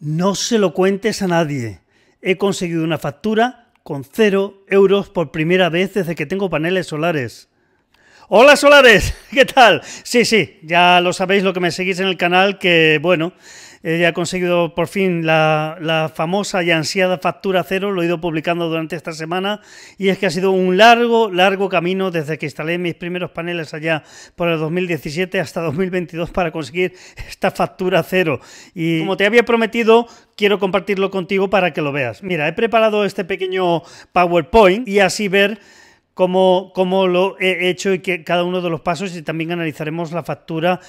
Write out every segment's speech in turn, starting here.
No se lo cuentes a nadie. He conseguido una factura con cero euros por primera vez desde que tengo paneles solares. Hola solares, ¿qué tal? Sí, sí, ya lo sabéis lo que me seguís en el canal, que bueno, He ha conseguido por fin la, la, famosa y ansiada factura cero, lo he ido publicando durante esta semana, y es que ha sido un largo, largo camino desde que instalé mis primeros paneles allá por el 2017 hasta 2022 para conseguir esta factura cero. Y como te había prometido, quiero compartirlo contigo para que lo veas. Mira, he preparado este pequeño PowerPoint y así ver cómo, cómo lo he hecho y que cada uno de los pasos y también analizaremos la factura,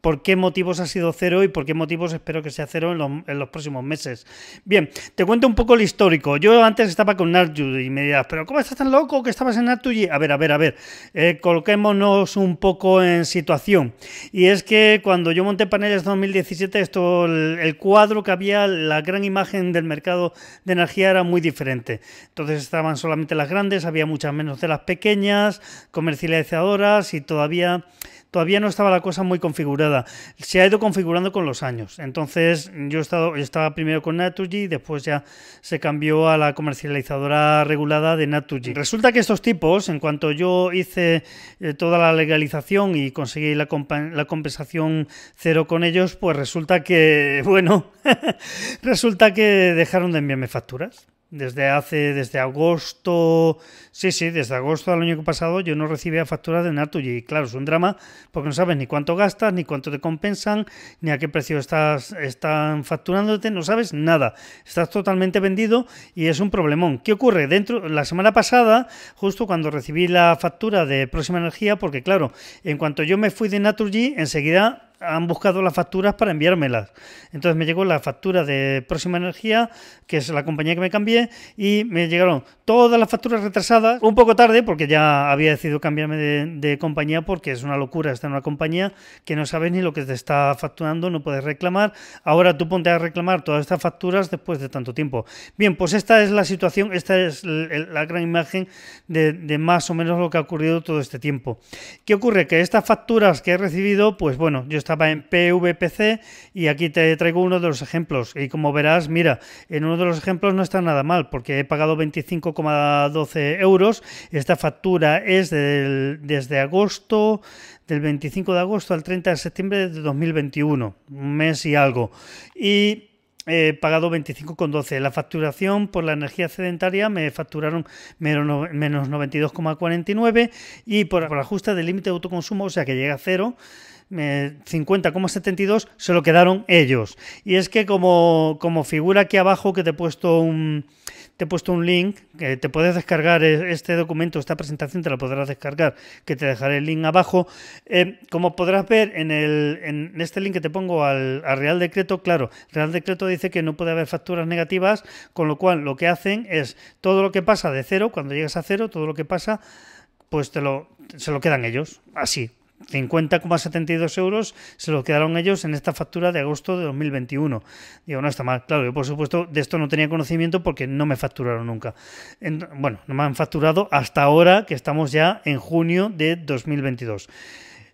por qué motivos ha sido cero y por qué motivos espero que sea cero en los, próximos meses. Bien, te cuento un poco el histórico. Yo antes estaba con Nartu y me dirás, pero ¿cómo estás tan loco que estabas en Natu? A ver, a ver, a ver, eh, coloquémonos un poco en situación. Y es que cuando yo monté paneles 2017, esto, el cuadro que había, la gran imagen del mercado de energía era muy diferente. Entonces estaban solamente las grandes, había muchas menos de las pequeñas, comercializadoras y todavía, todavía no estaba la cosa muy configurada. Se ha ido configurando con los años. Entonces yo, estaba primero con y después ya se cambió a la comercializadora regulada de natuji Resulta que estos tipos, en cuanto yo hice eh, toda la legalización y conseguí la compensación cero con ellos, pues resulta que, bueno, resulta que dejaron de enviarme facturas. Desde hace, desde agosto, sí, sí, desde agosto del año pasado yo no recibía factura de Naturgy. claro, es un drama porque no sabes ni cuánto gastas, ni cuánto te compensan, ni a qué precio estás, están facturándote, no sabes nada. Estás totalmente vendido y es un problemón. ¿Qué ocurre? Dentro, la semana pasada, justo cuando recibí la factura de Próxima Energía, porque claro, en cuanto yo me fui de Naturgy, enseguida han buscado las facturas para enviármelas. Entonces me llegó la factura de Próxima Energía, que es la compañía que me cambié, y me llegaron todas las facturas retrasadas, un poco tarde, porque ya había decidido cambiarme de, compañía, porque es una locura estar en una compañía que no sabes ni lo que te está facturando, no puedes reclamar. Ahora tú ponte a reclamar todas estas facturas después de tanto tiempo. Bien, pues esta es la situación, esta es la gran imagen de, de más o menos lo que ha ocurrido todo este tiempo. ¿Qué ocurre? Que estas facturas que he recibido, pues bueno, yo estaba en PVPC y aquí te traigo uno de los ejemplos. Y como verás, mira, en uno de los ejemplos no está nada mal porque he pagado 25,12 euros. Esta factura es desde agosto, del 25 de agosto al 30 de septiembre de 2021, un mes y algo. Y he pagado 25,12. La facturación por la energía sedentaria me facturaron menos, 92,49 y por, por ajuste del límite de autoconsumo, o sea que llega a cero, 50,72 se lo quedaron ellos. Y es que como, como figura aquí abajo que te he puesto un, te he puesto un link, que te puedes descargar eh, este documento, esta presentación te la podrás descargar, que te dejaré el link abajo. Eh, como podrás ver en, el, en este link que te pongo al, al, Real Decreto, claro, Real Decreto dice que no puede haber facturas negativas, con lo cual lo que hacen es todo lo que pasa de cero, cuando llegas a cero, todo lo que pasa, pues te lo, se lo quedan ellos, así, 50,72 euros se los quedaron ellos en esta factura de agosto de 2021. Digo, no está mal. Claro, yo por supuesto de esto no tenía conocimiento porque no me facturaron nunca. bueno, no me han facturado hasta ahora que estamos ya en junio de 2022.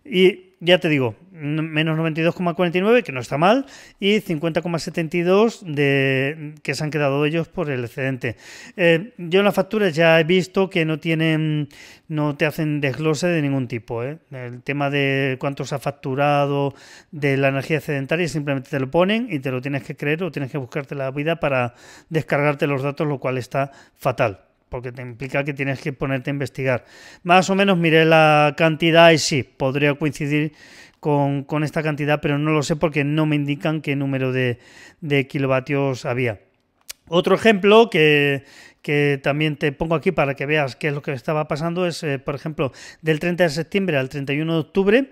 Y ya te digo, menos 92,49, que no está mal, y 50,72 de que se han quedado ellos por el excedente. Eh, yo en las facturas ya he visto que no tienen, no te hacen desglose de ningún tipo. ¿eh? El tema de cuánto se ha facturado de la energía excedentaria simplemente te lo ponen y te lo tienes que creer o tienes que buscarte la vida para descargarte los datos, lo cual está fatal porque te implica que tienes que ponerte a investigar. Más o menos miré la cantidad y sí, podría coincidir con, esta cantidad, pero no lo sé porque no me indican qué número de, kilovatios había. Otro ejemplo que, también te pongo aquí para que veas qué es lo que estaba pasando es, eh, por ejemplo, del 30 de septiembre al 31 de octubre.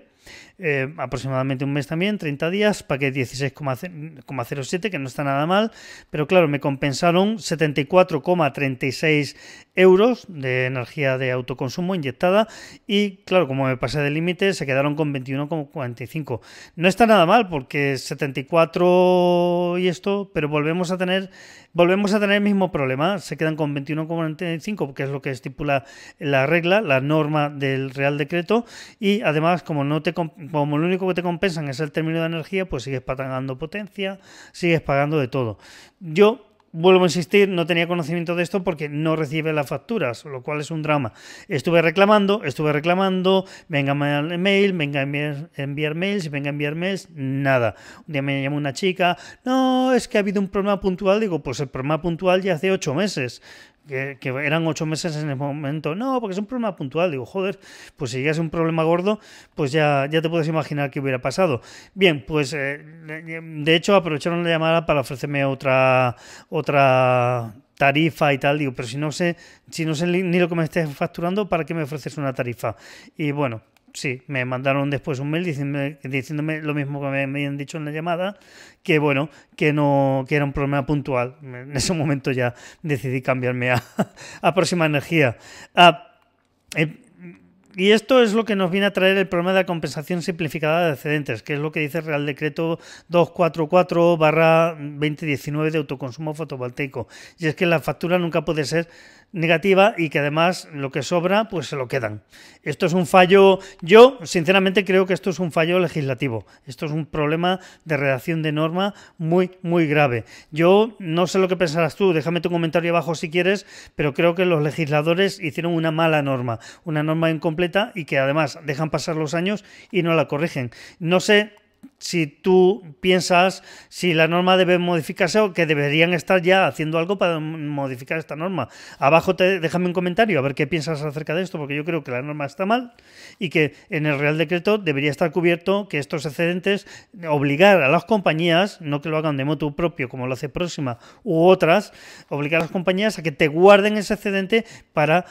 Eh, aproximadamente un mes también, 30 días, que 16,07, que no está nada mal, pero claro, me compensaron 74,36 euros de energía de autoconsumo inyectada y claro, como me pasé de límite, se quedaron con 21,45. No está nada mal porque 74 y esto, pero volvemos a tener volvemos a tener el mismo problema, se quedan con 21,45, que es lo que estipula la regla, la norma del Real Decreto y además como no te como lo único que te compensan es el término de energía, pues sigues pagando potencia, sigues pagando de todo. Yo vuelvo a insistir, no tenía conocimiento de esto porque no recibe las facturas, lo cual es un drama. Estuve reclamando, estuve reclamando, venga a mail, venga a enviar, mail, mails, venga a enviar mails, nada. Un día me llama una chica, no, es que ha habido un problema puntual, digo, pues el problema puntual ya hace ocho meses que, eran ocho meses en el momento. No, porque es un problema puntual. Digo, joder, pues si ya a un problema gordo, pues ya, ya te puedes imaginar qué hubiera pasado. Bien, pues eh, de hecho aprovecharon la llamada para ofrecerme otra, otra tarifa y tal. Digo, pero si no sé, si no sé ni lo que me estés facturando, ¿para qué me ofreces una tarifa? Y bueno, sí, me mandaron después un mail diciéndome, lo mismo que me, habían dicho en la llamada, que bueno, que no, que era un problema puntual. En ese momento ya decidí cambiarme a, próxima energía. Ah, eh, y esto es lo que nos viene a traer el problema de la compensación simplificada de excedentes, que es lo que dice el Real Decreto 244-2019 de autoconsumo fotovoltaico. Y es que la factura nunca puede ser negativa y que además lo que sobra pues se lo quedan. Esto es un fallo, yo sinceramente creo que esto es un fallo legislativo, esto es un problema de redacción de norma muy muy grave. Yo no sé lo que pensarás tú, déjame tu comentario abajo si quieres, pero creo que los legisladores hicieron una mala norma, una norma incompleta y que además dejan pasar los años y no la corrigen. No sé si tú piensas si la norma debe modificarse o que deberían estar ya haciendo algo para modificar esta norma. Abajo te, déjame un comentario a ver qué piensas acerca de esto, porque yo creo que la norma está mal y que en el Real Decreto debería estar cubierto que estos excedentes obligar a las compañías, no que lo hagan de moto propio como lo hace Próxima u otras, obligar a las compañías a que te guarden ese excedente para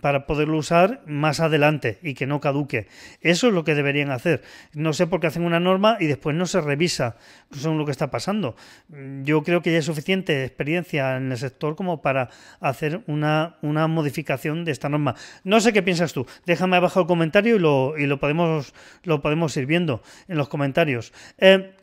para poderlo usar más adelante y que no caduque. Eso es lo que deberían hacer. No sé por qué hacen una norma y después no se revisa según lo que está pasando. Mm, yo creo que ya hay suficiente experiencia en el sector como para hacer una, una modificación de esta norma. No sé qué piensas tú. Déjame abajo el comentario y lo, y lo, podemos, lo podemos ir viendo en los comentarios. Eh,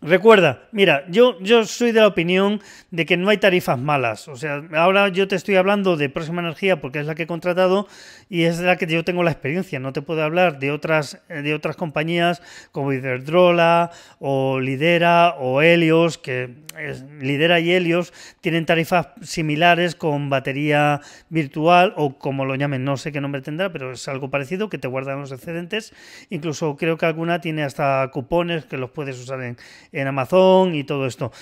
Recuerda, mira, yo, yo soy de la opinión de que no hay tarifas malas. O sea, ahora yo te estoy hablando de Próxima Energía porque es la que he contratado y es la que yo tengo la experiencia. No te puedo hablar de otras, eh, de otras compañías como Iberdrola o Lidera o Helios, que Lidera y Helios tienen tarifas similares con batería virtual o como lo llamen, no sé qué nombre tendrá, pero es algo parecido que te guardan los excedentes. Incluso creo que alguna tiene hasta cupones que los puedes usar en en Amazon y todo esto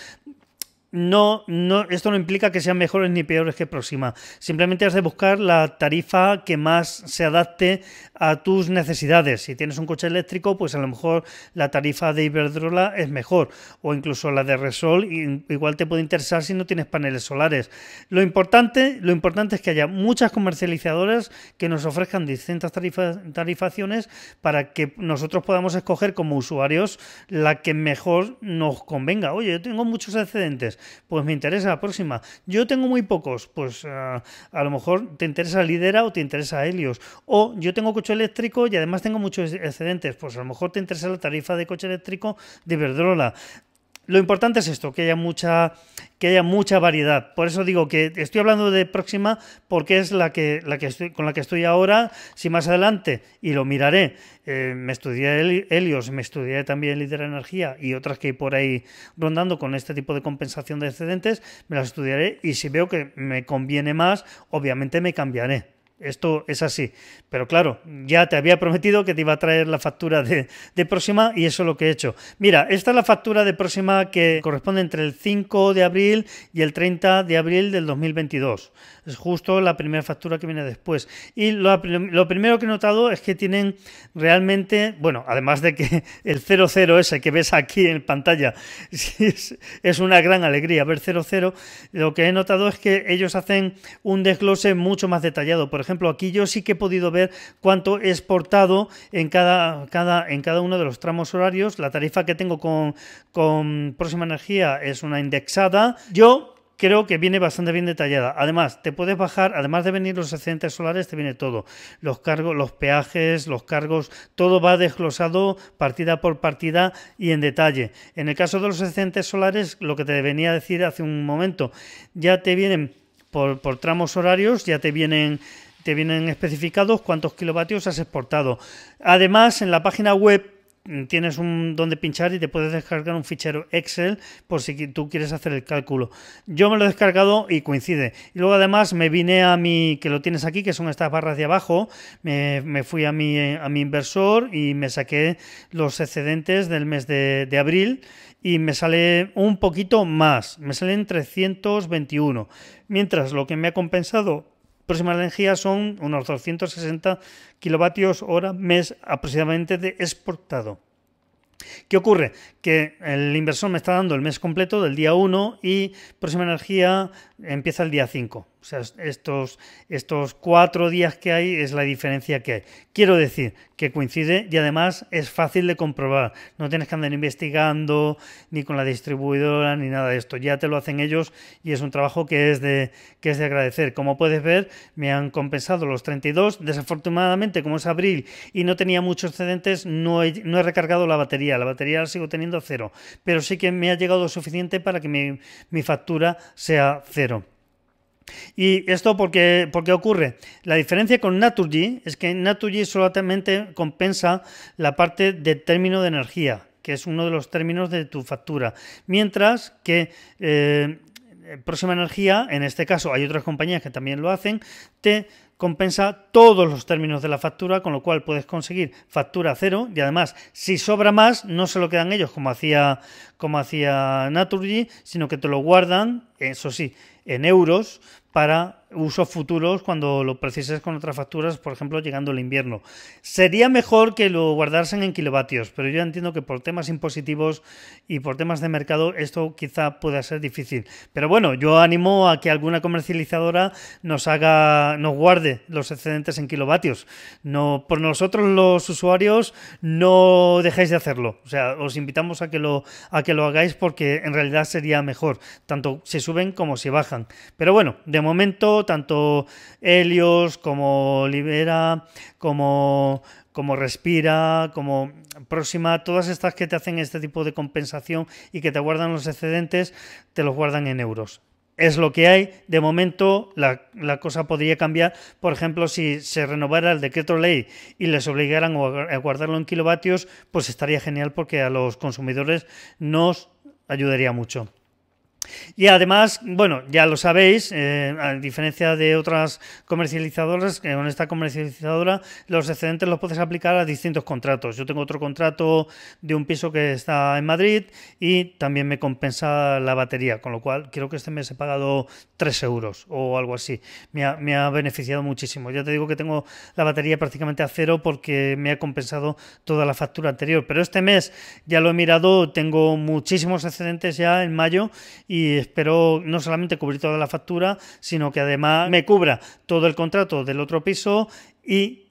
no, no, esto no implica que sean mejores ni peores que Próxima. Simplemente has de buscar la tarifa que más se adapte a tus necesidades. Si tienes un coche eléctrico, pues a lo mejor la tarifa de Iberdrola es mejor. O incluso la de Resol, igual te puede interesar si no tienes paneles solares. Lo importante, lo importante es que haya muchas comercializadoras que nos ofrezcan distintas tarifaciones para que nosotros podamos escoger como usuarios la que mejor nos convenga. Oye, yo tengo muchos excedentes pues me interesa la próxima. Yo tengo muy pocos, pues eh, a lo mejor te interesa Lidera o te interesa Helios. O yo tengo coche eléctrico y además tengo muchos excedentes, pues a lo mejor te interesa la tarifa de coche eléctrico de Verdrola. Lo importante es esto, que haya mucha que haya mucha variedad. Por eso digo que estoy hablando de próxima porque es la que, la que estoy, con la que estoy ahora. Si más adelante, y lo miraré, eh, me estudié Helios, me estudié también Líder Energía y otras que hay por ahí rondando con este tipo de compensación de excedentes, me las estudiaré y si veo que me conviene más, obviamente me cambiaré. Esto es así. Pero claro, ya te había prometido que te iba a traer la factura de, próxima y eso es lo que he hecho. Mira, esta es la factura de próxima que corresponde entre el 5 de abril y el 30 de abril del 2022. Es justo la primera factura que viene después. Y lo, primero que he notado es que tienen realmente, bueno, además de que el 00 ese que ves aquí en pantalla es, una gran alegría ver 00, lo que he notado es que ellos hacen un desglose mucho más detallado. Por ejemplo, aquí yo sí que he podido ver cuánto he exportado en cada, cada, en cada uno de los tramos horarios. La tarifa que tengo con, Próxima Energía es una indexada. Yo creo que viene bastante bien detallada. Además, te puedes bajar, además de venir los excedentes solares, te viene todo. Los cargos, los peajes, los cargos, todo va desglosado partida por partida y en detalle. En el caso de los excedentes solares, lo que te venía a decir hace un momento, ya te vienen por, por tramos horarios, ya te vienen te vienen especificados cuántos kilovatios has exportado. Además, en la página web tienes un donde pinchar y te puedes descargar un fichero Excel por si tú quieres hacer el cálculo. Yo me lo he descargado y coincide. Y luego además me vine a mi, que lo tienes aquí, que son estas barras de abajo, me, fui a mi, inversor y me saqué los excedentes del mes de, de abril y me sale un poquito más, me salen 321. Mientras lo que me ha compensado Próxima energía son unos 260 kilovatios hora mes aproximadamente de exportado. ¿Qué ocurre? Que el inversor me está dando el mes completo del día 1 y próxima energía empieza el día 5. O sea, estos, estos cuatro días que hay es la diferencia que hay. Quiero decir que coincide y además es fácil de comprobar. No tienes que andar investigando ni con la distribuidora ni nada de esto. Ya te lo hacen ellos y es un trabajo que es de, que es de agradecer. Como puedes ver, me han compensado los 32. Desafortunadamente, como es abril y no tenía muchos excedentes, no he, no he recargado la batería. La batería la sigo teniendo cero. Pero sí que me ha llegado suficiente para que mi factura sea cero. ¿Y esto por qué, ocurre? La diferencia con Naturgy es que Naturgy solamente compensa la parte de término de energía, que es uno de los términos de tu factura, mientras que... Eh, eh, próxima energía, en este caso hay otras compañías que también lo hacen, te compensa todos los términos de la factura, con lo cual puedes conseguir factura cero y además si sobra más no se lo quedan ellos como hacía como hacía Naturgy, sino que te lo guardan, eso sí, en euros para usos futuros cuando lo precises con otras facturas, por ejemplo, llegando el invierno. Sería mejor que lo guardasen en kilovatios, pero yo entiendo que por temas impositivos y por temas de mercado esto quizá pueda ser difícil. Pero bueno, yo animo a que alguna comercializadora nos haga nos guarde los excedentes en kilovatios. No por nosotros los usuarios no dejéis de hacerlo. O sea, os invitamos a que lo a que lo hagáis porque en realidad sería mejor, tanto si suben como si bajan. Pero bueno, de momento, tanto Helios como Libera, como, como Respira, como Próxima, todas estas que te hacen este tipo de compensación y que te guardan los excedentes, te los guardan en euros es lo que hay. De momento, la, la, cosa podría cambiar. Por ejemplo, si se renovara el decreto ley y les obligaran a guardarlo en kilovatios, pues estaría genial porque a los consumidores nos ayudaría mucho. Y además, bueno, ya lo sabéis, eh, a diferencia de otras comercializadoras, con esta comercializadora los excedentes los puedes aplicar a distintos contratos. Yo tengo otro contrato de un piso que está en Madrid y también me compensa la batería, con lo cual creo que este mes he pagado 3 euros o algo así. Me ha, beneficiado muchísimo. Ya te digo que tengo la batería prácticamente a cero porque me ha compensado toda la factura anterior. Pero este mes ya lo he mirado, tengo muchísimos excedentes ya en mayo y espero no solamente cubrir toda la factura, sino que además me cubra todo el contrato del otro piso y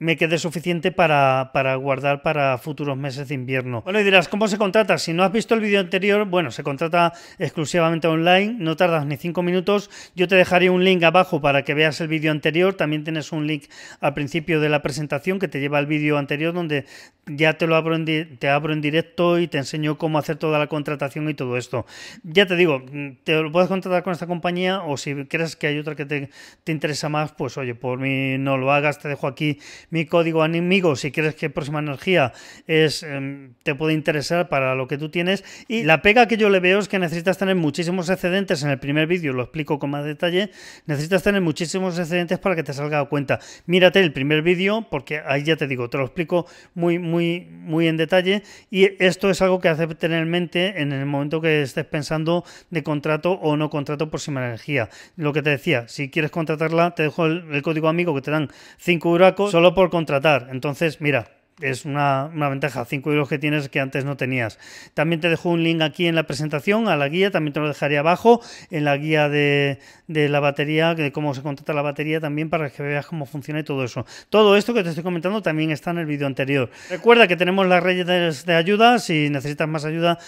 me quede suficiente para, guardar para futuros meses de invierno. Bueno, y dirás, ¿cómo se contrata? Si no has visto el vídeo anterior, bueno, se contrata exclusivamente online, no tardas ni cinco minutos. Yo te dejaré un link abajo para que veas el vídeo anterior. También tienes un link al principio de la presentación que te lleva al vídeo anterior donde ya te lo abro en, te abro en directo y te enseño cómo hacer toda la contratación y todo esto. Ya te digo, te lo puedes contratar con esta compañía o si crees que hay otra que te, te interesa más, pues oye, por mí no lo hagas, te dejo aquí mi código amigo si quieres que Próxima Energía es, em, te puede interesar para lo que tú tienes. Y la pega que yo le veo es que necesitas tener muchísimos excedentes. En el primer vídeo lo explico con más detalle. Necesitas tener muchísimos excedentes para que te salga a cuenta. Mírate el primer vídeo porque ahí ya te digo, te lo explico muy, muy, muy en detalle. Y esto es algo que hace tener en mente en el momento que estés pensando de contrato o no contrato Próxima Energía. Lo que te decía, si quieres contratarla, te dejo el, código amigo que te dan 5 huracos solo por por contratar. Entonces, mira, es una, ventaja, 5 euros que tienes que antes no tenías. También te dejo un link aquí en la presentación a la guía, también te lo dejaré abajo, en la guía de, la batería, de cómo se contrata la batería también para que veas cómo funciona y todo eso. Todo esto que te estoy comentando también está en el vídeo anterior. Recuerda que tenemos las redes de ayuda, si necesitas más ayuda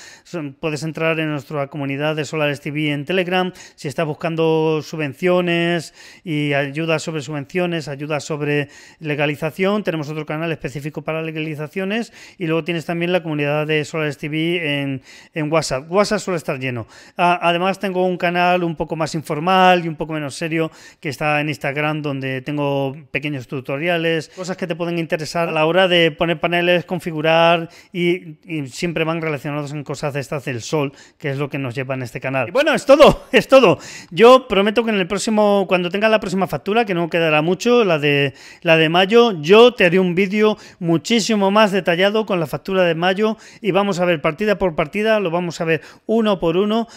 puedes entrar en nuestra comunidad de Solares TV en Telegram, si estás buscando subvenciones y ayuda sobre subvenciones, ayuda sobre legalización, tenemos otro canal específico para legalizaciones y luego tienes también la comunidad de Solares TV en, WhatsApp. WhatsApp suele estar lleno. además tengo un canal un poco más informal y un poco menos serio que está en Instagram donde tengo pequeños tutoriales, cosas que te pueden interesar a la hora de poner paneles, configurar y, siempre van relacionados en cosas de estas del sol, que es lo que nos lleva en este canal. Y bueno, es todo, es todo. Yo prometo que en el próximo, cuando tenga la próxima factura, que no quedará mucho, la de, la de mayo, yo te haré un vídeo muchísimo muchísimo más detallado con la factura de mayo y vamos a ver partida por partida, lo vamos a ver uno por uno,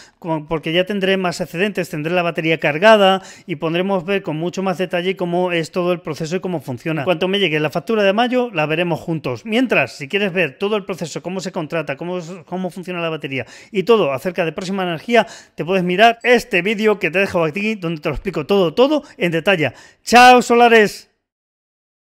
porque ya tendré más excedentes, tendré la batería cargada y podremos ver con mucho más detalle cómo es todo el proceso y cómo funciona. cuanto me llegue la factura de mayo, la veremos juntos. Mientras, si quieres ver todo el proceso, cómo se contrata, cómo, cómo funciona la batería y todo acerca de próxima energía, te puedes mirar este vídeo que te dejo aquí, donde te lo explico todo, todo en detalle. ¡Chao, solares!